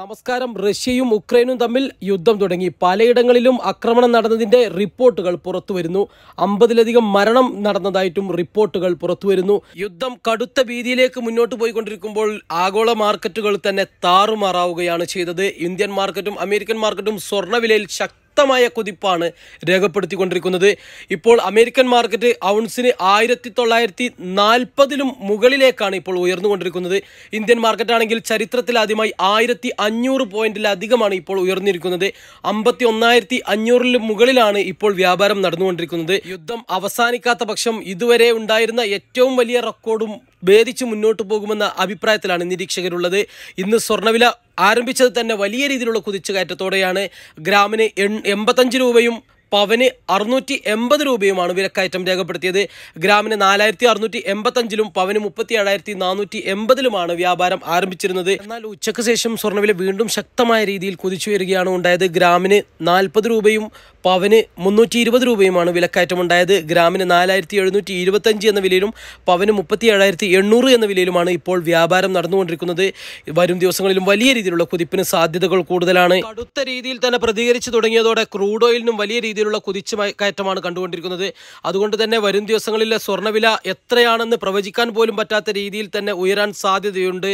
നമസ്കാരം റഷ്യയും ഉക്രൈനും തമ്മിൽ യുദ്ധം തുടങ്ങി പലയിടങ്ങളിലും ആക്രമണം നടന്നതിൻ്റെ റിപ്പോർട്ടുകൾ പുറത്തുവരുന്നു അമ്പതിലധികം മരണം നടന്നതായിട്ടും റിപ്പോർട്ടുകൾ പുറത്തുവരുന്നു യുദ്ധം കടുത്ത ഭീതിയിലേക്ക് മുന്നോട്ട് പോയിക്കൊണ്ടിരിക്കുമ്പോൾ ആഗോള മാർക്കറ്റുകൾ തന്നെ താറുമാറാവുകയാണ് ചെയ്തത് ഇന്ത്യൻ മാർക്കറ്റും അമേരിക്കൻ മാർക്കറ്റും സ്വർണ്ണവിലയിൽ ശക്തി ശക്തമായ കുതിപ്പാണ് രേഖപ്പെടുത്തിക്കൊണ്ടിരിക്കുന്നത് ഇപ്പോൾ അമേരിക്കൻ മാർക്കറ്റ് ഔൺസിന് ആയിരത്തി തൊള്ളായിരത്തി നാൽപ്പതിലും മുകളിലേക്കാണ് ഇപ്പോൾ ഉയർന്നുകൊണ്ടിരിക്കുന്നത് ഇന്ത്യൻ മാർക്കറ്റാണെങ്കിൽ ചരിത്രത്തിലാദ്യമായി ആയിരത്തി അഞ്ഞൂറ് പോയിന്റിലധികമാണ് ഇപ്പോൾ ഉയർന്നിരിക്കുന്നത് അമ്പത്തി ഒന്നായിരത്തി അഞ്ഞൂറിന് മുകളിലാണ് ഇപ്പോൾ വ്യാപാരം നടന്നുകൊണ്ടിരിക്കുന്നത് യുദ്ധം അവസാനിക്കാത്ത പക്ഷം ഇതുവരെ ഉണ്ടായിരുന്ന ഏറ്റവും വലിയ റെക്കോർഡും ഭേദിച്ച് മുന്നോട്ട് പോകുമെന്ന അഭിപ്രായത്തിലാണ് നിരീക്ഷകരുള്ളത് ഇന്ന് സ്വർണ്ണവില ആരംഭിച്ചത് തന്നെ വലിയ രീതിയിലുള്ള കുതിച്ചുകയറ്റത്തോടെയാണ് ഗ്രാമിന് എൺപത്തഞ്ച് രൂപയും പവന് അറുന്നൂറ്റി എൺപത് രൂപയുമാണ് വിലക്കയറ്റം രേഖപ്പെടുത്തിയത് ഗ്രാമിന് നാലായിരത്തി അറുന്നൂറ്റി എൺപത്തഞ്ചിലും പവന് മുപ്പത്തി ഏഴായിരത്തി നാനൂറ്റി എൺപതിലുമാണ് വ്യാപാരം ആരംഭിച്ചിരുന്നത് എന്നാൽ ഉച്ചയ്ക്ക് ശേഷം സ്വർണ്ണവില വീണ്ടും ശക്തമായ രീതിയിൽ കുതിച്ചു വരികയാണ് ഉണ്ടായത് ഗ്രാമിന് നാൽപ്പത് രൂപയും പവന് മുന്നൂറ്റി ഇരുപത് രൂപയുമാണ് ഉണ്ടായത് ഗ്രാമിന് നാലായിരത്തി എഴുന്നൂറ്റി ഇരുപത്തഞ്ച് എന്ന വിലയിലും പവന് മുപ്പത്തി ഏഴായിരത്തി എണ്ണൂറ് എന്ന വിലയിലുമാണ് ഇപ്പോൾ വ്യാപാരം നടന്നുകൊണ്ടിരിക്കുന്നത് വരും ദിവസങ്ങളിലും വലിയ രീതിയിലുള്ള കുതിപ്പിന് സാധ്യതകൾ കൂടുതലാണ് അടുത്ത രീതിയിൽ തന്നെ പ്രതികരിച്ചു തുടങ്ങിയതോടെ ക്രൂഡ് ഓയിലിനും വലിയ രീതിയിൽ രീതിയിലുള്ള കുതിച്ചു കയറ്റമാണ് കണ്ടുകൊണ്ടിരിക്കുന്നത് അതുകൊണ്ട് തന്നെ വരും ദിവസങ്ങളിലെ സ്വർണ്ണവില എത്രയാണെന്ന് പ്രവചിക്കാൻ പോലും പറ്റാത്ത രീതിയിൽ തന്നെ ഉയരാൻ സാധ്യതയുണ്ട്